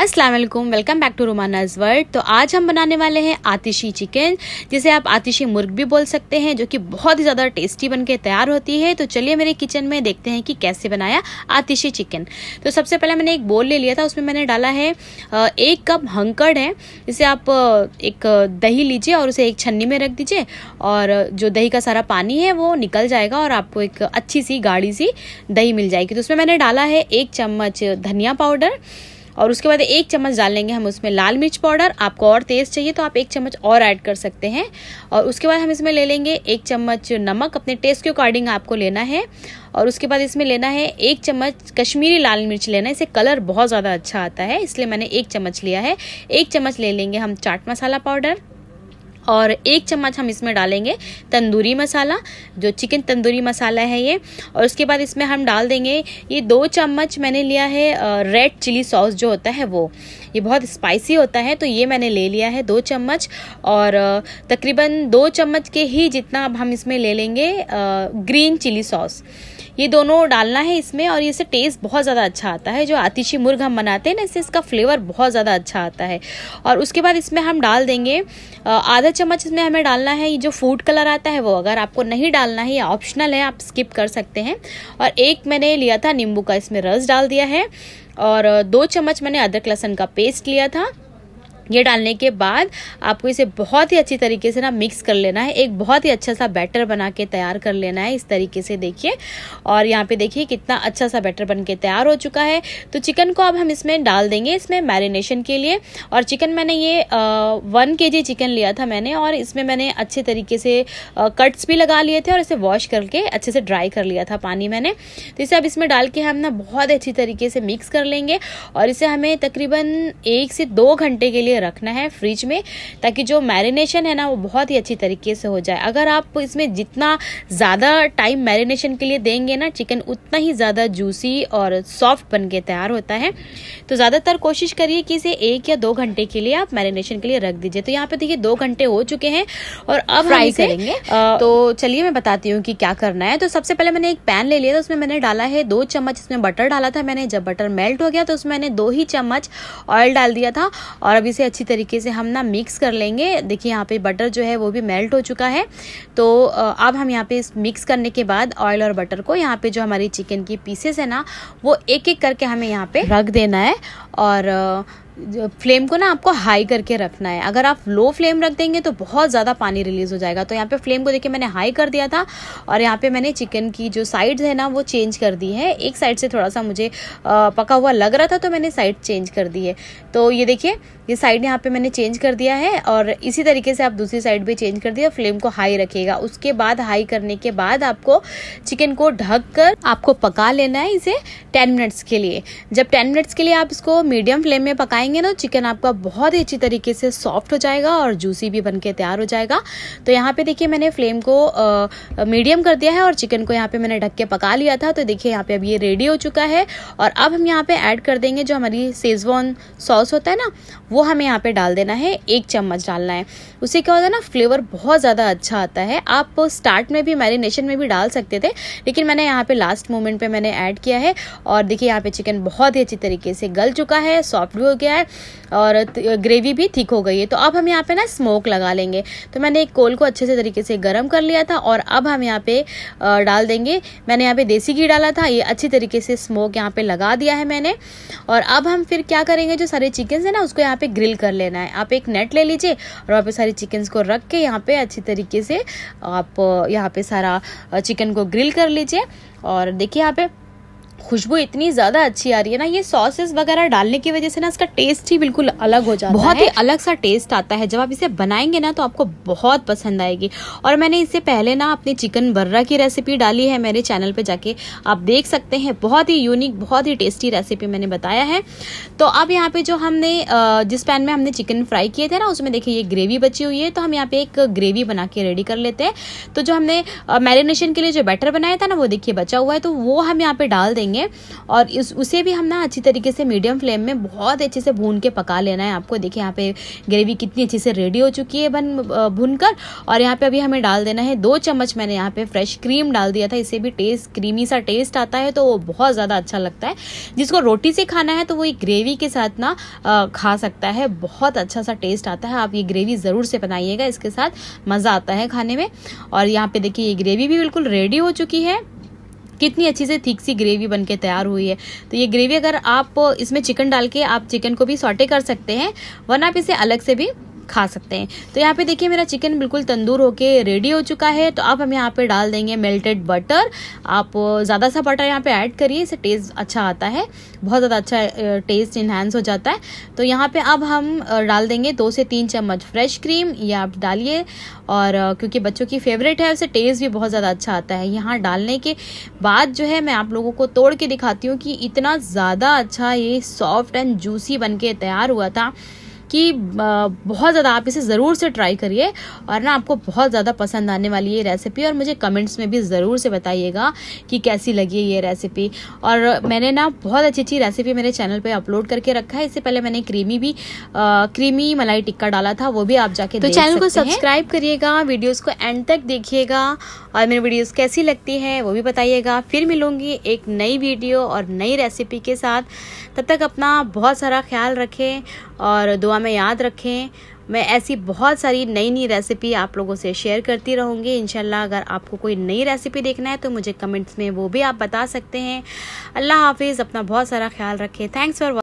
अस्सलाम वालेकुम welcome back to Romana's world तो आज हम बनाने वाले हैं आतिशी चिकन जिसे आप आतिशी मुर्ग भी बोल सकते हैं जो कि बहुत ही ज़्यादा टेस्टी बनके तैयार होती है तो चलिए मेरे किचन में देखते हैं कि कैसे बनाया आतिशी चिकन तो सबसे पहले मैंने एक बोल ले लिया था उसमें मैंने डाला है एक कप हंकड़ है इसे आप एक दही लीजिए और उसे एक छन्नी में रख दीजिए और जो दही का सारा पानी है वो निकल जाएगा और आपको एक अच्छी सी गाढ़ी सी दही मिल जाएगी तो उसमें मैंने डाला है एक चम्मच धनिया पाउडर और उसके बाद एक चम्मच डाल लेंगे हम उसमें लाल मिर्च पाउडर आपको और तेज़ चाहिए तो आप एक चम्मच और ऐड कर सकते हैं और उसके बाद हम इसमें ले लेंगे एक चम्मच नमक अपने टेस्ट के अकॉर्डिंग आपको लेना है और उसके बाद इसमें लेना है एक चम्मच कश्मीरी लाल मिर्च लेना है इसे कलर बहुत ज़्यादा अच्छा आता है इसलिए मैंने एक चम्मच लिया है एक चम्मच ले लेंगे हम चाट मसाला पाउडर और एक चम्मच हम इसमें डालेंगे तंदूरी मसाला जो चिकन तंदूरी मसाला है ये और उसके बाद इसमें हम डाल देंगे ये दो चम्मच मैंने लिया है रेड चिली सॉस जो होता है वो ये बहुत स्पाइसी होता है तो ये मैंने ले लिया है दो चम्मच और तकरीबन दो चम्मच के ही जितना अब हम इसमें ले लेंगे ग्रीन चिली सॉस ये दोनों डालना है इसमें और इससे टेस्ट बहुत ज़्यादा अच्छा आता है जो आतिशी मुर्ग हम बनाते हैं ना इससे इसका फ्लेवर बहुत ज़्यादा अच्छा आता है और उसके बाद इसमें हम डाल देंगे आधा चम्मच इसमें हमें डालना है ये जो फूड कलर आता है वो अगर आपको नहीं डालना है ये ऑप्शनल है आप स्किप कर सकते हैं और एक मैंने लिया था नींबू का इसमें रस डाल दिया है और दो चम्मच मैंने अदरक लहसन का पेस्ट लिया था ये डालने के बाद आपको इसे बहुत ही अच्छी तरीके से ना मिक्स कर लेना है एक बहुत ही अच्छा सा बैटर बना के तैयार कर लेना है इस तरीके से देखिए और यहाँ पे देखिए कितना अच्छा सा बैटर बन के तैयार हो चुका है तो चिकन को अब हम इसमें डाल देंगे इसमें मैरिनेशन के लिए और चिकन मैंने ये वन के जी चिकन लिया था मैंने और इसमें मैंने अच्छे तरीके से आ, कट्स भी लगा लिए थे और इसे वॉश करके अच्छे से ड्राई कर लिया था पानी मैंने तो इसे अब इसमें डाल के हम ना बहुत अच्छी तरीके से मिक्स कर लेंगे और इसे हमें तकरीबन एक से दो घंटे के लिए रखना है फ्रिज में ताकि जो मैरिनेशन है ना वो बहुत ही अच्छी तरीके से हो जाए अगर आप इसमें जितना ज़्यादा टाइम मैरिनेशन के लिए देंगे ना चिकन उतना ही ज़्यादा जूसी और सॉफ्ट बन के तैयार होता है तो ज़्यादातर कोशिश करिए कि इसे एक या दो घंटे के लिए आप मैरिनेशन के लिए रख दीजिए तो यहाँ पे देखिए दो घंटे हो चुके हैं और अब फ्राई करेंगे तो चलिए मैं बताती हूँ कि क्या करना है तो सबसे पहले मैंने एक पैन ले लिया था उसमें मैंने डाला है दो चम्मच इसमें बटर डाला था मैंने जब बटर मेल्ट हो गया तो उसमें मैंने दो ही चम्मच ऑयल डाल दिया था और अब इसे अच्छी तरीके से हम ना मिक्स कर लेंगे देखिए यहाँ पे बटर जो है वो भी मेल्ट हो चुका है तो अब हम यहाँ पे मिक्स करने के बाद ऑयल और बटर को यहाँ पे जो हमारी चिकन की पीसेस है ना वो एक एक करके हमें यहाँ पे रख देना है और फ्लेम को ना आपको हाई करके रखना है अगर आप लो फ्लेम रख देंगे तो बहुत ज़्यादा पानी रिलीज़ हो जाएगा तो यहाँ पे फ्लेम को देखिए मैंने हाई कर दिया था और यहाँ पे मैंने चिकन की जो साइड्स है ना वो चेंज कर दी है एक साइड से थोड़ा सा मुझे पका हुआ लग रहा था तो मैंने साइड चेंज कर दी है तो ये देखिए ये साइड यहाँ पर मैंने चेंज कर दिया है और इसी तरीके से आप दूसरी साइड भी चेंज कर दिया फ्लेम को हाई रखेगा उसके बाद हाई करने के बाद आपको चिकन को ढक कर आपको पका लेना है इसे टेन मिनट्स के लिए जब टेन मिनट्स के लिए आप इसको मीडियम फ्लेम में पकाएँ खाएंगे ना चिकन आपका बहुत ही अच्छी तरीके से सॉफ्ट हो जाएगा और जूसी भी बन के तैयार हो जाएगा तो यहाँ पे देखिए मैंने फ्लेम को मीडियम कर दिया है और चिकन को यहाँ पे मैंने ढक के पका लिया था तो देखिए यहाँ पे अब ये रेडी हो चुका है और अब हम यहाँ पे ऐड कर देंगे जो हमारी सेजवान सॉस होता है ना वो हमें यहाँ पे डाल देना है एक चम्मच डालना है उसे क्या होता है ना फ्लेवर बहुत ज़्यादा अच्छा आता है आप स्टार्ट में भी मैरिनेशन में भी डाल सकते थे लेकिन मैंने यहाँ पे लास्ट मोमेंट पे मैंने ऐड किया है और देखिए यहाँ पे चिकन बहुत ही अच्छी तरीके से गल चुका है सॉफ्ट भी हो गया है है और ग्रेवी भी ठीक हो गई है तो अब हम यहाँ पे ना स्मोक लगा लेंगे तो मैंने एक कोल को अच्छे से तरीके से गर्म कर लिया था और अब हम यहाँ पे डाल देंगे मैंने यहाँ पे देसी घी डाला था ये अच्छी तरीके से स्मोक यहाँ पे लगा दिया है मैंने और अब हम फिर क्या करेंगे जो सारे चिकन्स है ना उसको यहाँ पे ग्रिल कर लेना है आप एक नेट ले लीजिए और वहाँ पे सारे चिकन्स को रख के यहाँ पे अच्छी तरीके से आप यहाँ पे सारा चिकन को ग्रिल कर लीजिए और देखिए यहाँ पे खुशबू इतनी ज्यादा अच्छी आ रही है ना ये सॉसेस वगैरह डालने की वजह से ना इसका टेस्ट ही बिल्कुल अलग हो जाता है बहुत ही अलग सा टेस्ट आता है जब आप इसे बनाएंगे ना तो आपको बहुत पसंद आएगी और मैंने इससे पहले ना अपनी चिकन बर्रा की रेसिपी डाली है मेरे चैनल पर जाके आप देख सकते हैं बहुत ही यूनिक बहुत ही टेस्टी रेसिपी मैंने बताया है तो अब यहाँ पे जो हमने जिस पैन में हमने चिकन फ्राई किए थे ना उसमें देखिए ये ग्रेवी बची हुई है तो हम यहाँ पे एक ग्रेवी बना के रेडी कर लेते हैं तो जो हमने मैरिनेशन के लिए जो बैटर बनाया था ना वो देखिए बचा हुआ है तो वो हम यहाँ पे डाल देंगे लेंगे और इस उसे भी हम ना अच्छी तरीके से मीडियम फ्लेम में बहुत अच्छे से भून के पका लेना है आपको देखिए यहाँ पे ग्रेवी कितनी अच्छी से रेडी हो चुकी है बन भून कर और यहाँ पे अभी हमें डाल देना है दो चम्मच मैंने यहाँ पे फ्रेश क्रीम डाल दिया था इसे भी टेस्ट क्रीमी सा टेस्ट आता है तो वो बहुत ज़्यादा अच्छा लगता है जिसको रोटी से खाना है तो वो ग्रेवी के साथ ना खा सकता है बहुत अच्छा सा टेस्ट आता है आप ये ग्रेवी ज़रूर से बनाइएगा इसके साथ मज़ा आता है खाने में और यहाँ पे देखिए ये ग्रेवी भी बिल्कुल रेडी हो चुकी है कितनी अच्छी से थिक सी ग्रेवी बन के तैयार हुई है तो ये ग्रेवी अगर आप इसमें चिकन डाल के आप चिकन को भी सॉटे कर सकते हैं वरना आप इसे अलग से भी खा सकते हैं तो यहाँ पे देखिए मेरा चिकन बिल्कुल तंदूर होके रेडी हो चुका है तो अब हम यहाँ पे डाल देंगे मेल्टेड बटर आप ज़्यादा सा बटर यहाँ पे ऐड करिए इससे टेस्ट अच्छा आता है बहुत ज़्यादा अच्छा टेस्ट इन्हांस हो जाता है तो यहाँ पे अब हम डाल देंगे दो से तीन चम्मच फ्रेश क्रीम ये आप डालिए और क्योंकि बच्चों की फेवरेट है उसे टेस्ट भी बहुत ज़्यादा अच्छा आता है यहाँ डालने के बाद जो है मैं आप लोगों को तोड़ के दिखाती हूँ कि इतना ज़्यादा अच्छा ये सॉफ्ट एंड जूसी बन के तैयार हुआ था कि बहुत ज़्यादा आप इसे ज़रूर से ट्राई करिए और ना आपको बहुत ज़्यादा पसंद आने वाली ये रेसिपी और मुझे कमेंट्स में भी ज़रूर से बताइएगा कि कैसी लगी ये रेसिपी और मैंने ना बहुत अच्छी अच्छी रेसिपी मेरे चैनल पर अपलोड करके रखा है इससे पहले मैंने क्रीमी भी आ, क्रीमी मलाई टिक्का डाला था वो भी आप जाके तो चैनल को सब्सक्राइब करिएगा वीडियोज़ को एंड तक देखिएगा और मेरी वीडियोज़ कैसी लगती है वो भी बताइएगा फिर मिलूंगी एक नई वीडियो और नई रेसिपी के साथ तब तक अपना बहुत सारा ख्याल रखें और दुआ में याद रखें मैं ऐसी बहुत सारी नई नई रेसिपी आप लोगों से शेयर करती रहूँगी इनशाला अगर आपको कोई नई रेसिपी देखना है तो मुझे कमेंट्स में वो भी आप बता सकते हैं अल्लाह हाफिज़ अपना बहुत सारा ख्याल रखें थैंक्स फॉर